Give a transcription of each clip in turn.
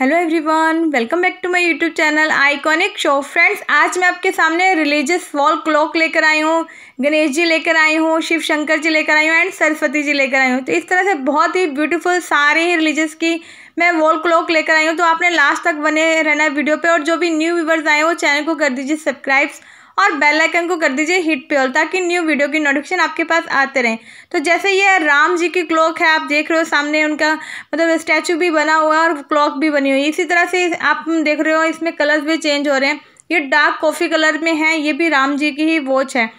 hello everyone welcome back to my YouTube channel iconic show friends आज मैं आपके सामने रिलीजियस वॉल क्लॉक लेकर आई हूँ गणेश जी लेकर आई हूँ शिव शंकर जी लेकर आई हूँ एंड सरस्वती जी लेकर आई हूँ तो इस तरह से बहुत ही ब्यूटीफुल सारे ही रिलीजियस की मैं वॉल क्लॉक लेकर आई हूँ तो आपने लास्ट तक बने रहना वीडियो पर और जो भी न्यू व्यूवर्स आए वो चैनल को कर दीजिए सब्सक्राइब्स और बेल आइकन को कर दीजिए हिट पे ऑल ताकि न्यू वीडियो की नोटिफिकेशन आपके पास आते रहें तो जैसे ये राम जी की क्लॉक है आप देख रहे हो सामने उनका मतलब स्टैचू भी बना हुआ है और क्लॉक भी बनी हुई है इसी तरह से आप देख रहे हो इसमें कलर्स भी चेंज हो रहे हैं ये डार्क कॉफ़ी कलर में है ये भी राम जी की ही वॉच है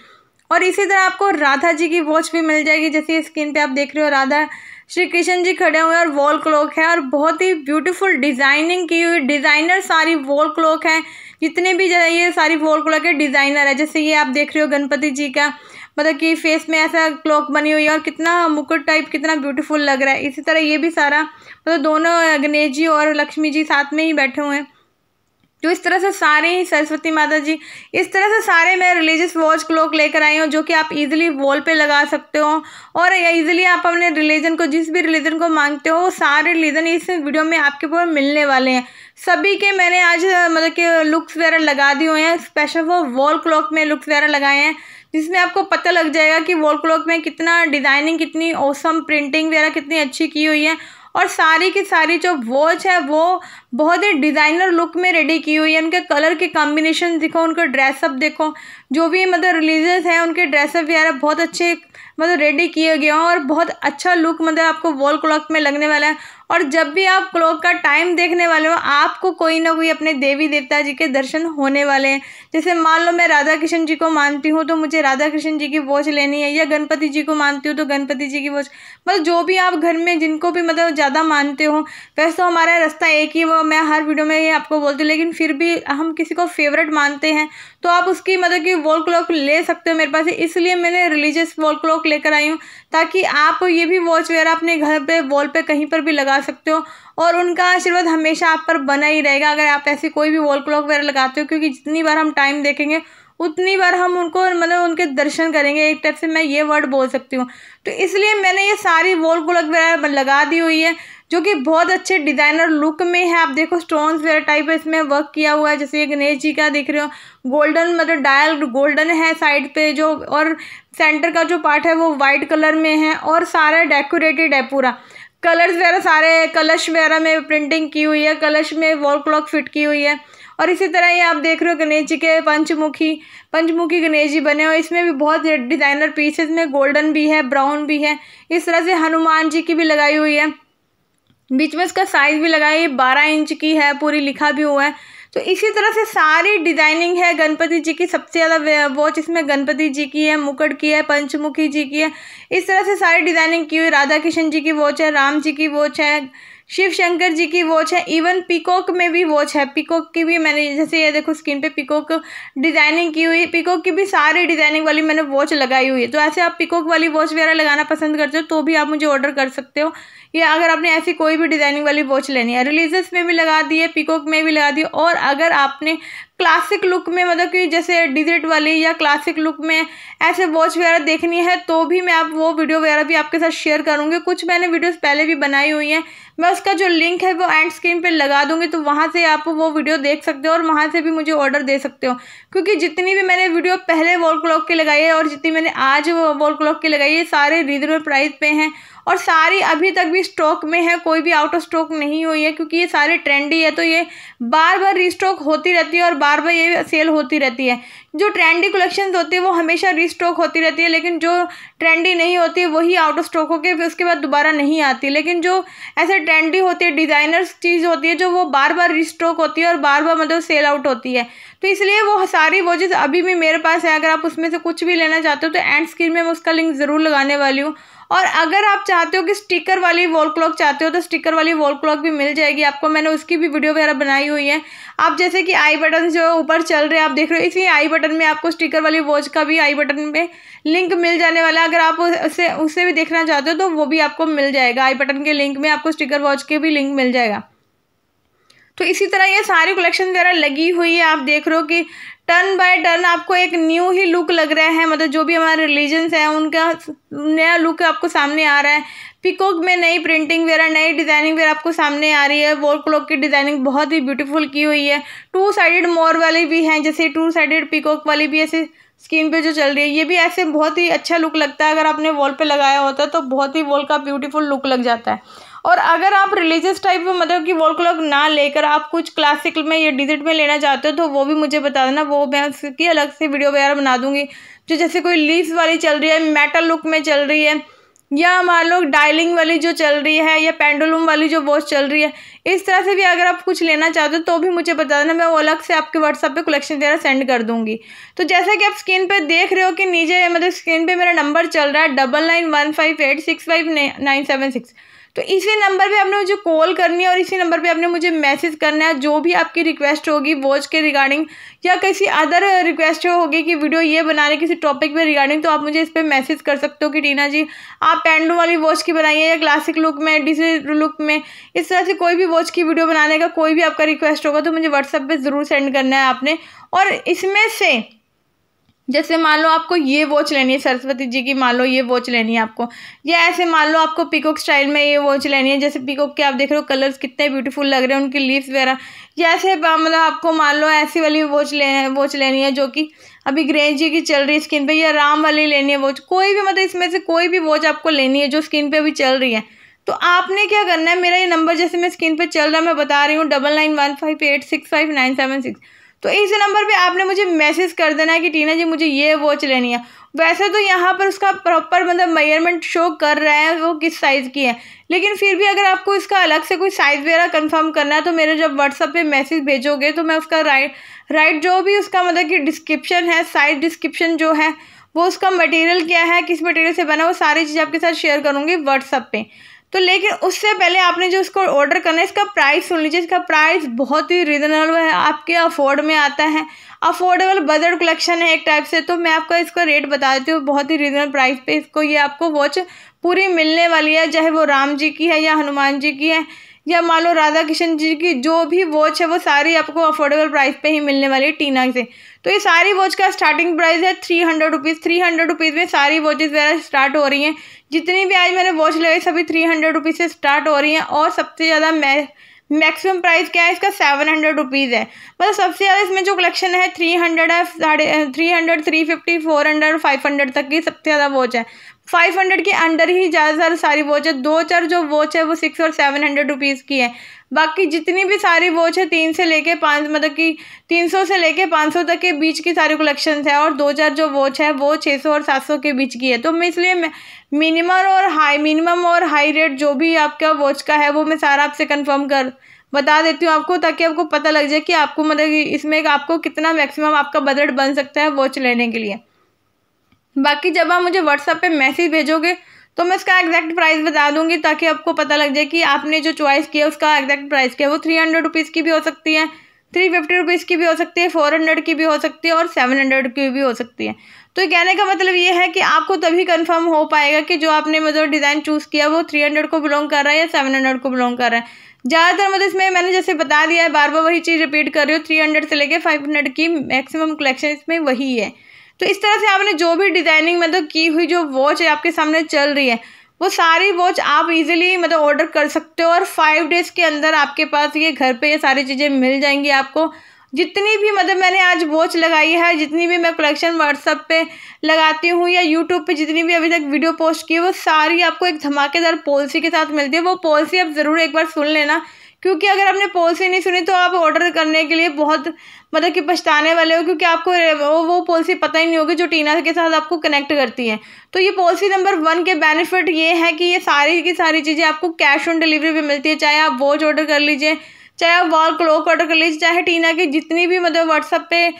और इसी तरह आपको राधा जी की वॉच भी मिल जाएगी जैसे स्क्रीन पे आप देख रहे हो राधा श्री कृष्ण जी खड़े हुए और वॉल क्लॉक है और बहुत ही ब्यूटीफुल डिज़ाइनिंग की हुई डिज़ाइनर सारी वॉल क्लॉक है जितने भी ये सारी वॉल क्लॉक है डिज़ाइनर है जैसे ये आप देख रहे हो गणपति जी का मतलब कि फेस में ऐसा क्लॉक बनी हुई है और कितना मुकुट टाइप कितना ब्यूटीफुल लग रहा है इसी तरह ये भी सारा मतलब दोनों गणेश जी और लक्ष्मी जी साथ में ही बैठे हुए हैं तो इस तरह से सारे ही सरस्वती माता जी इस तरह से सारे मैं रिलीजियस वॉच क्लॉक लेकर आई हूँ जो कि आप इजीली वॉल पे लगा सकते हो और इजीली आप अपने रिलीजन को जिस भी रिलीजन को मांगते हो वो सारे रिलीजन इस वीडियो में आपके ऊपर मिलने वाले हैं सभी के मैंने आज मतलब कि लुक्स वगैरह लगा दिए हुए हैं स्पेशल वो वॉल क्लॉक में लुक्स वगैरह लगाए हैं जिसमें आपको पता लग जाएगा कि वॉल क्लॉक में कितना डिज़ाइनिंग कितनी औसम प्रिंटिंग वगैरह कितनी अच्छी की हुई है और सारी की सारी जो वॉच है वो बहुत ही डिज़ाइनर लुक में रेडी की हुई है उनके कलर के कॉम्बिनेशन देखो उनका ड्रेसअप देखो जो भी मतलब रिलीजियस हैं उनके ड्रेसअप वगैरह बहुत अच्छे मतलब रेडी किए गए हैं और बहुत अच्छा लुक मतलब आपको वॉल क्लॉक में लगने वाला है और जब भी आप क्लॉक का टाइम देखने वाले हो आपको कोई ना कोई अपने देवी देवता जी के दर्शन होने वाले हैं जैसे मान लो मैं राधा कृष्ण जी को मानती हूँ तो मुझे राधा कृष्ण जी की वॉच लेनी है या गणपति जी को मानती हूँ तो गणपति जी की वॉच मतलब जो भी आप घर में जिनको भी मतलब ज़्यादा मानते हो वैसे तो हमारा रास्ता एक ही वो मैं हर वीडियो में ये आपको बोलती हूँ लेकिन फिर भी हम किसी को फेवरेट मानते हैं तो आप उसकी मतलब कि वॉल क्लॉक ले सकते हो मेरे पास इसलिए मैंने रिलीजियस वॉल क्लॉक लेकर आई हूँ ताकि आप ये भी वॉच वगैरह अपने घर पे वॉल पे कहीं पर भी लगा सकते हो और उनका आशीर्वाद हमेशा आप पर बना ही रहेगा अगर आप ऐसी कोई भी वॉल क्लॉक वगैरह लगाते हो क्योंकि जितनी बार हम टाइम देखेंगे उतनी बार हम उनको मतलब उनके दर्शन करेंगे एक टाइप से मैं ये वर्ड बोल सकती हूँ तो इसलिए मैंने ये सारी वॉल क्लॉक वगैरह लगा दी हुई है जो कि बहुत अच्छे डिज़ाइनर लुक में है आप देखो स्टोन्स वगैरह टाइप इसमें वर्क किया हुआ है जैसे ये गणेश जी का देख रहे हो गोल्डन मतलब डायल गोल्डन है साइड पे जो और सेंटर का जो पार्ट है वो वाइट कलर में है और सारा डेकोरेटेड है पूरा कलर्स वगैरह सारे कलश वगैरह में प्रिंटिंग की हुई है कलश में वॉल क्लॉक फिट की हुई है और इसी तरह ये आप देख रहे हो गणेश जी के पंचमुखी पंचमुखी गणेश जी बने हो इसमें भी बहुत डिज़ाइनर पीसेस में गोल्डन भी है ब्राउन भी है इस तरह से हनुमान जी की भी लगाई हुई है बीच में इसका साइज़ भी लगाया ये बारह इंच की है पूरी लिखा भी हुआ है तो इसी तरह से सारी डिज़ाइनिंग है गणपति जी की सबसे ज़्यादा वॉच इसमें गणपति जी की है मुकट की है पंचमुखी जी की है इस तरह से सारी डिज़ाइनिंग की हुई राधा किशन जी की वॉच है राम जी की वॉच है शिव शंकर जी की वॉच है इवन पिकॉक में भी वॉच है पिकॉक की भी मैंने जैसे ये देखो स्क्रीन पे पिकॉक डिज़ाइनिंग की हुई पिकॉक की भी सारी डिज़ाइनिंग वाली मैंने वॉच लगाई हुई है तो ऐसे आप पिकॉक वाली वॉच वगैरह लगाना पसंद करते हो तो भी आप मुझे ऑर्डर कर सकते हो या अगर आपने ऐसी कोई भी डिज़ाइनिंग वाली वॉच लेनी है रिलीजस में भी लगा दी है पिकॉक में भी लगा दी और अगर आपने क्लासिक लुक में मतलब कि जैसे डिजिट वाली या क्लासिक लुक में ऐसे वॉच वगैरह देखनी है तो भी मैं आप वो वीडियो वगैरह भी आपके साथ शेयर करूँगी कुछ मैंने वीडियोस पहले भी बनाई हुई हैं मैं उसका जो लिंक है वो एंड स्क्रीन पे लगा दूँगी तो वहाँ से आप वो वीडियो देख सकते हो और वहाँ से भी मुझे ऑर्डर दे सकते हो क्योंकि जितनी भी मैंने वीडियो पहले वॉल क्लॉक की लगाई है और जितनी मैंने आज वॉल क्लॉक की लगाई है सारे रीजनेबल प्राइस पे हैं और सारी अभी तक भी स्टॉक में है कोई भी आउट ऑफ स्टॉक नहीं हुई है क्योंकि ये सारे ट्रेंडी है तो ये बार बार रिस्टॉक होती रहती है और बार बार ये सेल होती रहती है जो ट्रेंडी कलेक्शंस होती है वो हमेशा रिस्टॉक होती रहती है लेकिन जो ट्रेंडी नहीं होती वही आउट ऑफ स्टॉक होकर उसके बाद दोबारा नहीं आती लेकिन जो ऐसे ट्रेंडी होती है डिज़ाइनर्स चीज़ होती है जो वो बार बार रिस्टॉक होती है और बार बार मतलब सेल आउट होती है तो इसलिए वो सारी वॉचेज़ अभी भी मेरे पास है अगर आप उसमें से कुछ भी लेना चाहते हो तो एंड स्क्रीन में मैं उसका लिंक ज़रूर लगाने वाली हूँ और अगर आप चाहते हो कि स्टिकर वाली वॉल क्लॉक चाहते हो तो स्टिकर वाली वॉल क्लॉक भी मिल जाएगी आपको मैंने उसकी भी वीडियो वगैरह बनाई हुई है आप जैसे कि आई बटन जो ऊपर चल रहे हैं आप देख रहे हो इसी आई बटन में आपको स्टिकर वाली वॉच का भी आई बटन में लिंक मिल जाने वाला है अगर आप उसे उसे भी देखना चाहते हो तो वो भी आपको मिल जाएगा आई बटन के लिंक में आपको स्टिकर वॉच के भी लिंक मिल जाएगा तो इसी तरह ये सारी कलेक्शन वगैरह लगी हुई है आप देख रहे हो कि टर्न बाय टर्न आपको एक न्यू ही लुक लग रहा है मतलब जो भी हमारे रिलीजन्स हैं उनका नया लुक आपको सामने आ रहा है पिकॉक में नई प्रिंटिंग वगैरह नई डिज़ाइनिंग वगैरह आपको सामने आ रही है वॉल क्लॉक की डिज़ाइनिंग बहुत ही ब्यूटीफुल की हुई है टू साइडेड मोर वाली भी हैं जैसे टू साइडेड पिकॉक वाली भी ऐसे स्किन पे जो चल रही है ये भी ऐसे बहुत ही अच्छा लुक लगता है अगर आपने वॉल पे लगाया होता तो बहुत ही वॉल का ब्यूटीफुल लुक लग जाता है और अगर आप रिलीजियस टाइप में मतलब कि वॉल क्लॉक ना लेकर आप कुछ क्लासिकल में या डिजिट में लेना चाहते हो तो वो भी मुझे बता देना वो मैं उसकी अलग से वीडियो वगैरह बना दूँगी जो जैसे कोई लीव्स वाली चल रही है मेटल लुक में चल रही है या मान लो डायलिंग वाली जो चल रही है या पेंडुलम वाली जो वॉच चल रही है इस तरह से भी अगर आप कुछ लेना चाहते हो तो भी मुझे बता देना मैं वो अलग से आपके व्हाट्सअप पे कलेक्शन वगैरह सेंड कर दूंगी तो जैसा कि आप स्क्रीन पे देख रहे हो कि नीचे मतलब स्क्रीन पे मेरा नंबर चल रहा है double nine one five eight six five nine seven six तो इसी नंबर पे आपने मुझे कॉल करनी है और इसी नंबर पे आपने मुझे मैसेज करना है जो भी आपकी रिक्वेस्ट होगी वॉच के रिगार्डिंग या किसी अदर रिक्वेस्ट होगी कि वीडियो ये बना रहे किसी टॉपिक पे रिगार्डिंग तो आप मुझे इस पर मैसेज कर सकते हो कि टीना जी आप पेंडू वाली वॉच की बनाइए या क्लासिक लुक में डिजिटल लुक में इस तरह से कोई भी वॉच की वीडियो बनाने का कोई भी आपका रिक्वेस्ट होगा तो मुझे व्हाट्सएप पर ज़रूर सेंड करना है आपने और इसमें से जैसे मान लो आपको ये वॉच लेनी है सरस्वती जी की मान लो ये वॉच लेनी है आपको या ऐसे मान लो आपको पिकॉक स्टाइल में ये वॉच लेनी है जैसे पिकॉक के आप देख रहे हो कलर्स कितने ब्यूटीफुल लग रहे हैं उनकी लीव्स वगैरह या ऐसे मतलब आपको मान लो ऐसी वाली वॉच ले वॉच लेनी है जो कि अभी ग्रेन जी की चल रही है स्किन पर या राम वाली लेनी है वॉच कोई भी मतलब इसमें से कोई भी वॉच आपको लेनी है जो स्किन पर अभी चल रही है तो आपने क्या करना है मेरा ये नंबर जैसे मैं स्क्रीन पर चल रहा है मैं बता रही हूँ double nine one five eight six five nine seven six तो इसी नंबर पे आपने मुझे मैसेज कर देना है कि टीना जी मुझे ये वॉच लेनी है वैसे तो यहाँ पर उसका प्रॉपर मतलब मेजरमेंट शो कर रहे हैं वो किस साइज़ की है लेकिन फिर भी अगर आपको इसका अलग से कोई साइज़ वगैरह कंफर्म करना है तो मेरे जब व्हाट्सअप पे मैसेज भेजोगे तो मैं उसका राइट राइट जो भी उसका मतलब कि डिस्क्रिप्शन है साइज डिस्क्रिप्शन जो है वो उसका मटेरियल क्या है किस मटेरियल से बना वो सारी चीज़ आपके साथ शेयर करूँगी व्हाट्सअप पर तो लेकिन उससे पहले आपने जो इसको ऑर्डर करना है इसका प्राइस सुन लीजिए इसका प्राइस बहुत ही रिजनेबल है आपके अफोर्ड में आता है अफोर्डेबल बजट कलेक्शन है एक टाइप से तो मैं आपका इसका रेट बता देती हूँ बहुत ही रिजनेबल प्राइस पे इसको ये आपको वॉच पूरी मिलने वाली है चाहे वो राम जी की है या हनुमान जी की है या मान लो राधा किशन जी की जो भी वॉच है वो सारी आपको अफोर्डेबल प्राइस पर ही मिलने वाली है टीना से तो ये सारी वॉच का स्टार्टिंग प्राइस है three hundred rupees three hundred rupees में सारी वॉचेज़ वगैरह स्टार्ट हो रही हैं जितनी भी आज मैंने वॉच लगाई सभी थ्री हंड्रेड रुपीज़ से स्टार्ट हो रही हैं और सबसे ज़्यादा मै मैक्सिमम प्राइस क्या है इसका सेवन हंड्रेड रुपीज़ है मतलब सबसे ज़्यादा इसमें जो कलेक्शन है थ्री हंड्रेड है साढ़े three hundred three fifty four hundred five hundred तक की सबसे ज़्यादा वॉच है फाइव हंड्रेड के अंडर ही ज़्यादातर सारी वॉच है दो चार जो वॉच है वो सिक्स और सेवन हंड्रेड रुपीज़ की है बाकी जितनी भी सारी वॉच है तीन से लेके पाँच मतलब कि तीन सौ से लेके पाँच सौ तक के बीच की सारी कलेक्शन है और दो हज़ार जो वॉच है वो छः सौ और सात सौ के बीच की है तो मैं इसलिए मिनिमम और हाई मिनिमम और हाई रेट जो भी आपका वॉच का है वो मैं सारा आपसे कन्फर्म कर बता देती हूँ आपको ताकि आपको पता लग जाए कि आपको मतलब इसमें आपको कितना मैक्सिमम आपका बजट बन सकता है वॉच लेने के लिए बाकी जब आप मुझे व्हाट्सएप पे मैसेज भेजोगे तो मैं इसका एग्जैक्ट प्राइस बता दूंगी ताकि आपको पता लग जाए कि आपने जो चॉइस किया उसका एग्जैक्ट प्राइस क्या है वो थ्री हंड्रेड रुपीज़ की भी हो सकती है थ्री फिफ्टी रुपीज़ की भी हो सकती है फोर हंड्रेड की भी हो सकती है और सेवन हंड्रेड की भी हो सकती है तो कहने का मतलब ये है कि आपको तभी कन्फर्म हो पाएगा कि जो आपने मतलब डिज़ाइन चूज़ किया वो थ्री हंड्रेड को बिलोंग कर रहा है या सेवन हंड्रेड को बिलोंग कर रहा है ज़्यादातर मतलब इसमें मैंने जैसे बता दिया है बार बार वही चीज़ रिपीट कर रही हूँ थ्री हंड्रेड से लेकर फाइव हंड्रेड की मैक्सिमम कलेक्शन इसमें वही है तो इस तरह से आपने जो भी डिज़ाइनिंग मतलब की हुई जो वॉच है आपके सामने चल रही है वो सारी वॉच आप इजीली मतलब ऑर्डर कर सकते हो और फाइव डेज़ के अंदर आपके पास ये घर पे ये सारी चीज़ें मिल जाएंगी आपको जितनी भी मतलब मैंने आज वॉच लगाई है जितनी भी मैं कलेक्शन व्हाट्सअप पे लगाती हूँ या यूट्यूब पे जितनी भी अभी तक वीडियो पोस्ट की है वो सारी आपको एक धमाकेदार पॉलिसी के साथ मिलती है वो पॉलिसी आप ज़रूर एक बार सुन लेना क्योंकि अगर आपने पॉलिसी नहीं सुनी तो आप ऑर्डर करने के लिए बहुत मतलब कि पछताने वाले हो क्योंकि आपको वो वो पॉलिसी पता ही नहीं होगी जो टीना के साथ आपको कनेक्ट करती है तो ये पॉलिसी नंबर वन के बेनिफिट ये है कि ये सारी की सारी चीज़ें आपको कैश ऑन डिलीवरी पर मिलती है चाहे आप वॉच ऑर्डर कर लीजिए चाहे आप वॉल क्लॉक ऑर्डर कर लीजिए चाहे टीना की जितनी भी मतलब व्हाट्सअप पर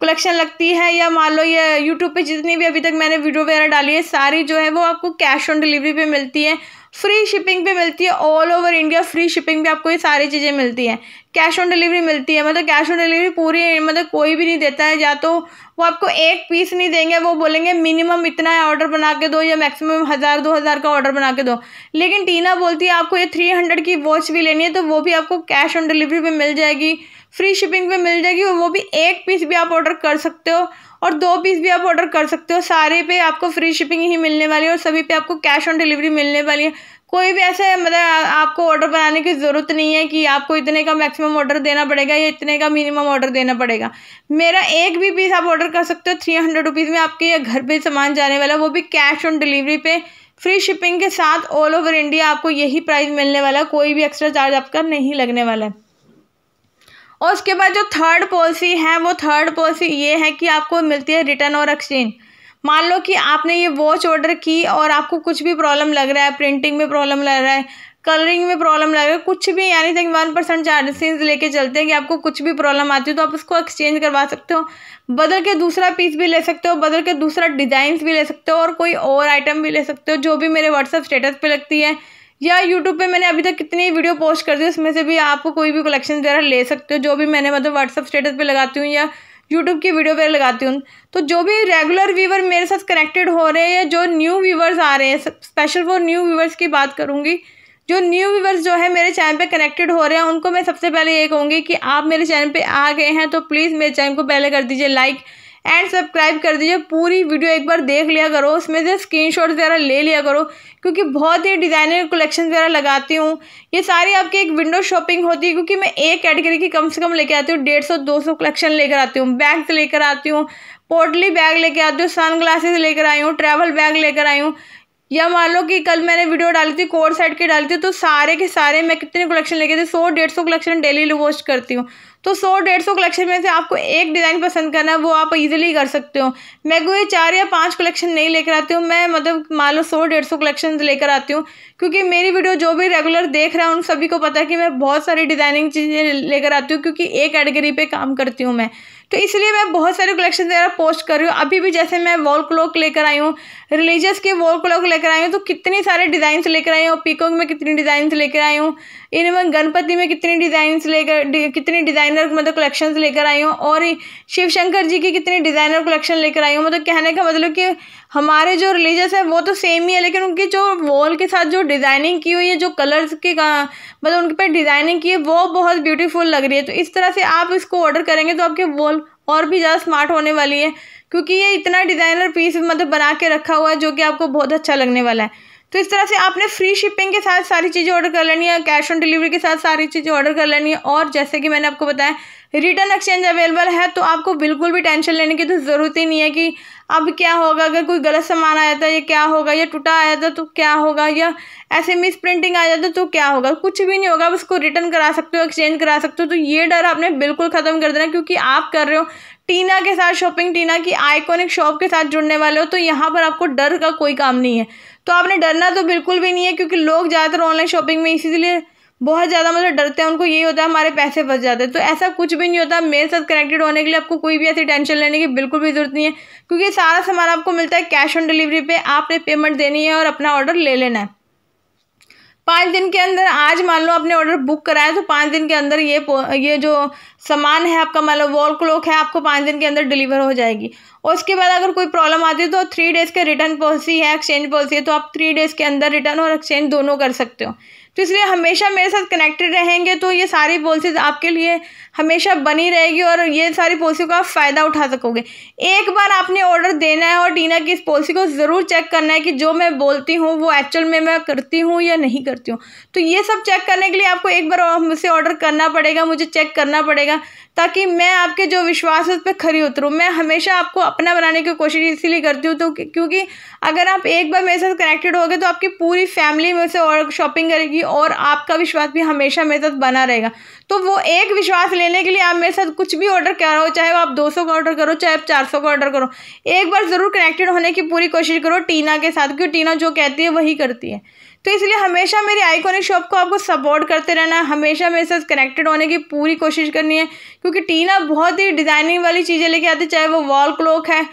कलेक्शन लगती है या मान लो ये यूट्यूब पे जितनी भी अभी तक मैंने वीडियो वगैरह डाली है सारी जो है वो आपको कैश ऑन डिलीवरी पे मिलती है फ्री शिपिंग भी मिलती है all over India free shipping भी आपको ये सारी चीज़ें मिलती हैं कैश ऑन डिलीवरी मिलती है मतलब कैश ऑन डिलीवरी पूरी मतलब कोई भी नहीं देता है या तो वो आपको एक पीस नहीं देंगे वो बोलेंगे मिनिमम इतना ऑर्डर बना के दो या मैक्सिमम हज़ार दो हज़ार का ऑर्डर बना के दो लेकिन टीना बोलती है आपको ये थ्री हंड्रेड की वॉच भी लेनी है तो वो भी आपको कैश ऑन डिलीवरी पर मिल जाएगी फ्री शिपिंग पर मिल जाएगी और वो भी एक पीस भी आप ऑर्डर कर सकते हो और दो पीस भी आप ऑर्डर कर सकते हो सारे पे आपको फ्री शिपिंग ही मिलने वाली है और सभी पे आपको कैश ऑन डिलीवरी मिलने वाली है कोई भी ऐसे मतलब आपको ऑर्डर बनाने की ज़रूरत नहीं है कि आपको इतने का मैक्सिमम ऑर्डर देना पड़ेगा या इतने का मिनिमम ऑर्डर देना पड़ेगा मेरा एक भी पीस आप ऑर्डर कर सकते हो थ्री हंड्रेड रुपीज़ में आपके घर पे सामान जाने वाला वो भी कैश ऑन डिलीवरी पे फ्री शिपिंग के साथ ऑल ओवर इंडिया आपको यही प्राइस मिलने वाला कोई भी एक्स्ट्रा चार्ज आपका नहीं लगने वाला है और उसके बाद जो थर्ड पॉलिसी है वो थर्ड पॉलिसी ये है कि आपको मिलती है रिटर्न और एक्सचेंज मान लो कि आपने ये वॉच ऑर्डर की और आपको कुछ भी प्रॉब्लम लग रहा है प्रिंटिंग में प्रॉब्लम लग रहा है कलरिंग में प्रॉब्लम लग रहा है कुछ भी यानी तक वन परसेंट चार्जेस लेके चलते हैं कि आपको कुछ भी प्रॉब्लम आती है तो आप उसको एक्सचेंज करवा सकते हो बदल के दूसरा पीस भी ले सकते हो बदल के दूसरा डिज़ाइंस भी ले सकते हो और कोई और आइटम भी ले सकते हो जो भी मेरे व्हाट्सअप स्टेटस पर लगती है या यूट्यूब पे मैंने अभी तक कितनी वीडियो पोस्ट कर दी उसमें से भी आप कोई भी कलेक्शन वगैरह ले सकते हो जो भी मैंने मतलब व्हाट्सअप स्टेटस पे लगाती हूँ या यूट्यूब की वीडियो वगैरह लगाती हूँ तो जो भी रेगुलर व्यूवर मेरे साथ कनेक्टेड हो रहे हैं जो न्यू व्यूवर्स आ रहे हैं स्पेशल फॉर न्यू व्यूवर्स की बात करूँगी जो न्यू व्यूवर्स जो है मेरे चैनल पे कनेक्टेड हो रहे हैं उनको मैं सबसे पहले ये कहूँगी कि आप मेरे चैनल पे आ गए हैं तो प्लीज़ मेरे चैनल को पहले कर दीजिए लाइक एंड सब्सक्राइब कर दीजिए पूरी वीडियो एक बार देख लिया करो उसमें से स्क्रीनशॉट वगैरह ले लिया करो क्योंकि बहुत ही डिज़ाइनर कलेक्शन वगैरह लगाती हूँ ये सारी आपकी एक विंडो शॉपिंग होती है क्योंकि मैं एक कैटेगरी की कम से कम लेके आती हूँ डेढ़ सौ दो सौ कलेक्शन लेकर आती हूँ बैग लेकर आती हूँ पोटली बैग लेकर आती हूँ सन ग्लासेस लेकर आई हूँ ट्रैवल बैग लेकर आई हूँ या मान लो कि कल मैंने वीडियो डाली थी कोर साइड की डाली थी तो सारे के सारे मैं कितने कलेक्शन लेके थे सौ डेढ़ सौ कलेक्शन डेली वोस्ट करती हूँ तो सौ डेढ़ सौ कलेक्शन में से आपको एक डिज़ाइन पसंद करना है वो आप इजीली कर सकते हो मैं कोई चार या पांच कलेक्शन नहीं लेकर आती हूँ मैं मतलब मान लो सौ डेढ़ सौ कलेक्शन लेकर आती हूँ क्योंकि मेरी वीडियो जो भी रेगुलर देख रहा है उन सभी को पता है कि मैं बहुत सारी डिज़ाइनिंग चीज़ें लेकर आती हूँ क्योंकि एक कैटेगरी पर काम करती हूँ मैं तो इसलिए मैं बहुत सारे कलेक्शन वगैरह पोस्ट कर रही हूँ अभी भी जैसे मैं वॉल क्लॉक लेकर आई हूँ रिलीजियस के वॉल क्लॉक लेकर आई हूँ तो कितने सारे डिज़ाइंस लेकर आई हूँ पीकॉक में कितनी डिज़ाइंस लेकर आई हूँ इनमें गणपति में कितनी डिज़ाइंस लेकर कितने डिज़ाइनर मतलब कलेक्शन लेकर आई हूँ और शिव शंकर जी की कितनी डिज़ाइनर कलेक्शन लेकर आई हूँ मतलब कहने का मतलब कि हमारे जो रिलीजस है वो तो सेम ही है लेकिन उनकी जो वॉल के साथ जो डिज़ाइनिंग की हुई है जो कलर्स के मतलब उनके पे डिज़ाइनिंग की है वो बहुत ब्यूटीफुल लग रही है तो इस तरह से आप इसको ऑर्डर करेंगे तो आपके वॉल और भी ज़्यादा स्मार्ट होने वाली है क्योंकि ये इतना डिज़ाइनर पीस मतलब बना के रखा हुआ है जो कि आपको बहुत अच्छा लगने वाला है तो इस तरह से आपने फ्री शिपिंग के साथ सारी चीज़ें ऑर्डर कर लेनी है कैश ऑन डिलीवरी के साथ सारी चीज़ें ऑर्डर कर लेनी है और जैसे कि मैंने आपको बताया रिटर्न एक्सचेंज अवेलेबल है तो आपको बिल्कुल भी टेंशन लेने की तो ज़रूरत ही नहीं है कि अब क्या होगा अगर कोई गलत सामान आया था या क्या होगा या टूटा आया था तो क्या होगा या ऐसे मिस प्रिंटिंग आ जाता तो क्या होगा कुछ भी नहीं होगा आप उसको रिटर्न करा सकते हो एक्सचेंज करा सकते हो तो ये डर आपने बिल्कुल ख़त्म कर देना क्योंकि आप कर रहे हो टीना के साथ शॉपिंग टीना की आइकॉनिक शॉप के साथ जुड़ने वाले हो तो यहाँ पर आपको डर का कोई काम नहीं है तो आपने डरना तो बिल्कुल भी नहीं है क्योंकि लोग ज़्यादातर ऑनलाइन शॉपिंग में इसीलिए बहुत ज़्यादा मतलब डरते हैं उनको यही होता है हमारे पैसे फंस जाते हैं तो ऐसा कुछ भी नहीं होता मेरे साथ कनेक्टेड होने के लिए आपको कोई भी ऐसी टेंशन लेने की बिल्कुल भी ज़रूरत नहीं है क्योंकि सारा सामान आपको मिलता है कैश ऑन डिलीवरी पे आपने पेमेंट देनी है और अपना ऑर्डर ले लेना है पाँच दिन के अंदर आज मान लो आपने ऑर्डर बुक कराया तो पाँच दिन के अंदर ये ये जो सामान है आपका मान लो वॉल क्लॉक है आपको पाँच दिन के अंदर डिलीवर हो जाएगी और उसके बाद अगर कोई प्रॉब्लम आती है तो थ्री डेज़ के रिटर्न पॉलिसी है एक्सचेंज पॉलिसी है तो आप थ्री डेज़ के अंदर रिटर्न और एक्सचेंज दोनों कर सकते हो तो इसलिए हमेशा मेरे साथ कनेक्टेड रहेंगे तो ये सारी पॉलिसीज़ आपके लिए हमेशा बनी रहेगी और ये सारी पॉलिसी का आप फ़ायदा उठा सकोगे एक बार आपने ऑर्डर देना है और डीना की इस पॉलिसी को ज़रूर चेक करना है कि जो मैं बोलती हूँ वो एक्चुअल में मैं करती हूँ या नहीं करती हूँ तो ये सब चेक करने के लिए आपको एक बार मुझसे ऑर्डर करना पड़ेगा मुझे चेक करना पड़ेगा ताकि मैं आपके जो विश्वास है उस पर खरी उतरूँ मैं हमेशा आपको अपना बनाने की कोशिश इसीलिए करती हूँ तो क्योंकि अगर आप एक बार मेरे साथ कनेक्टेड हो गए तो आपकी पूरी फैमिली मेरे से और शॉपिंग करेगी और आपका विश्वास भी हमेशा मेरे साथ बना रहेगा तो वो एक विश्वास लेने के लिए आप मेरे साथ कुछ भी ऑर्डर कर हो चाहे वो आप दो का ऑर्डर करो चाहे आप चार का ऑर्डर करो एक बार ज़रूर कनेक्टेड होने की पूरी कोशिश करो टीना के साथ क्योंकि टीना जो कहती है वही करती है तो इसलिए हमेशा मेरी आइकॉनिक शॉप को आपको सपोर्ट करते रहना हमेशा मेरे साथ कनेक्टेड होने की पूरी कोशिश करनी है क्योंकि टीना बहुत ही डिज़ाइनिंग वाली चीज़ें लेके आती चाहे वो वॉल क्लॉक है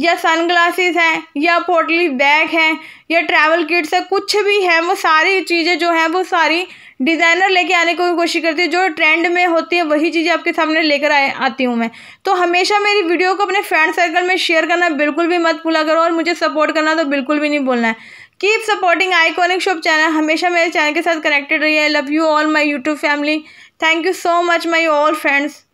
या सन ग्लासेस हैं या पोटली बैग है या ट्रैवल किट्स है कुछ भी है वो सारी चीज़ें जो हैं वो सारी डिज़ाइनर लेके आने की कोशिश करती है जो ट्रेंड में होती है वही चीज़ें आपके सामने लेकर आए आती हूँ मैं तो हमेशा मेरी वीडियो को अपने फ्रेंड सर्कल में शेयर करना बिल्कुल भी मत भूला करो और मुझे सपोर्ट करना तो बिल्कुल भी नहीं बोलना है keep supporting iconic shop channel हमेशा मेरे चैनल के साथ कनेक्टेड रही है love you all my YouTube family thank you so much my all friends